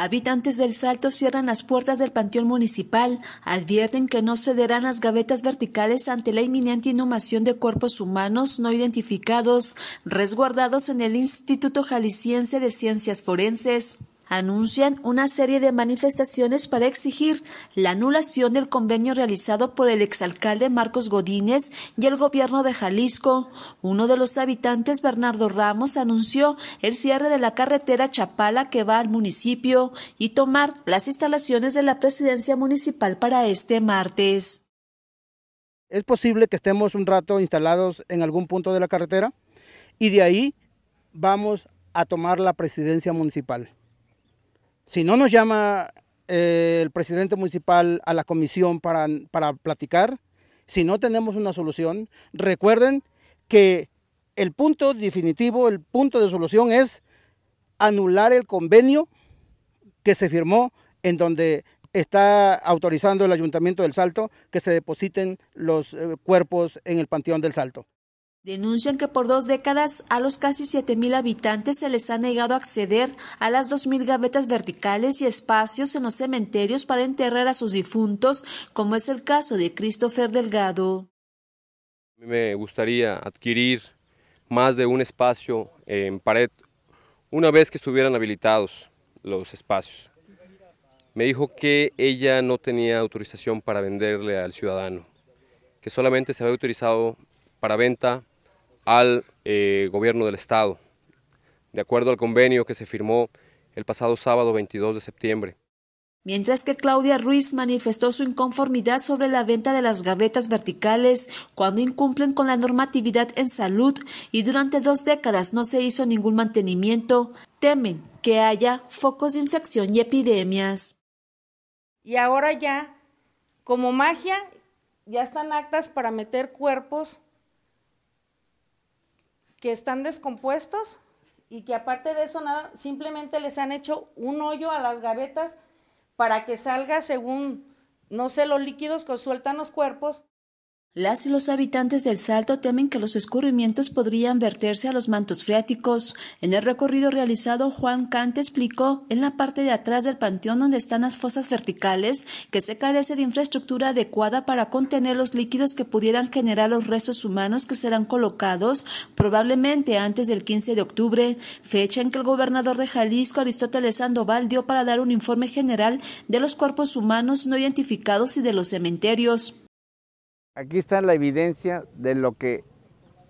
Habitantes del Salto cierran las puertas del Panteón Municipal, advierten que no cederán las gavetas verticales ante la inminente inhumación de cuerpos humanos no identificados, resguardados en el Instituto Jalisciense de Ciencias Forenses anuncian una serie de manifestaciones para exigir la anulación del convenio realizado por el exalcalde Marcos Godínez y el gobierno de Jalisco. Uno de los habitantes, Bernardo Ramos, anunció el cierre de la carretera Chapala que va al municipio y tomar las instalaciones de la presidencia municipal para este martes. Es posible que estemos un rato instalados en algún punto de la carretera y de ahí vamos a tomar la presidencia municipal. Si no nos llama eh, el presidente municipal a la comisión para, para platicar, si no tenemos una solución, recuerden que el punto definitivo, el punto de solución es anular el convenio que se firmó en donde está autorizando el Ayuntamiento del Salto que se depositen los eh, cuerpos en el Panteón del Salto. Denuncian que por dos décadas a los casi 7.000 habitantes se les ha negado acceder a las 2.000 gavetas verticales y espacios en los cementerios para enterrar a sus difuntos, como es el caso de Christopher Delgado. Me gustaría adquirir más de un espacio en pared una vez que estuvieran habilitados los espacios. Me dijo que ella no tenía autorización para venderle al ciudadano, que solamente se había autorizado para venta al eh, gobierno del Estado, de acuerdo al convenio que se firmó el pasado sábado 22 de septiembre. Mientras que Claudia Ruiz manifestó su inconformidad sobre la venta de las gavetas verticales cuando incumplen con la normatividad en salud y durante dos décadas no se hizo ningún mantenimiento, temen que haya focos de infección y epidemias. Y ahora ya, como magia, ya están actas para meter cuerpos que están descompuestos y que aparte de eso nada, simplemente les han hecho un hoyo a las gavetas para que salga según, no sé, los líquidos que sueltan los cuerpos. Las y los habitantes del Salto temen que los escurrimientos podrían verterse a los mantos freáticos. En el recorrido realizado, Juan Kant explicó en la parte de atrás del panteón donde están las fosas verticales que se carece de infraestructura adecuada para contener los líquidos que pudieran generar los restos humanos que serán colocados probablemente antes del 15 de octubre, fecha en que el gobernador de Jalisco, Aristóteles Sandoval, dio para dar un informe general de los cuerpos humanos no identificados y de los cementerios. Aquí está la evidencia de lo que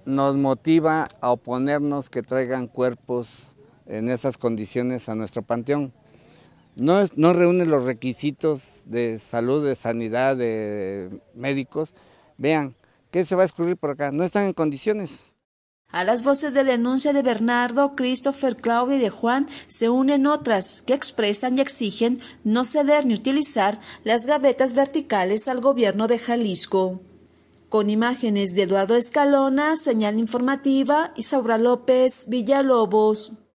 nos motiva a oponernos que traigan cuerpos en esas condiciones a nuestro panteón. No, no reúne los requisitos de salud, de sanidad, de médicos. Vean, ¿qué se va a escurrir por acá? No están en condiciones. A las voces de denuncia de Bernardo, Christopher, Claudia y de Juan se unen otras que expresan y exigen no ceder ni utilizar las gavetas verticales al gobierno de Jalisco con imágenes de Eduardo Escalona, señal informativa, y Isaura López, Villalobos.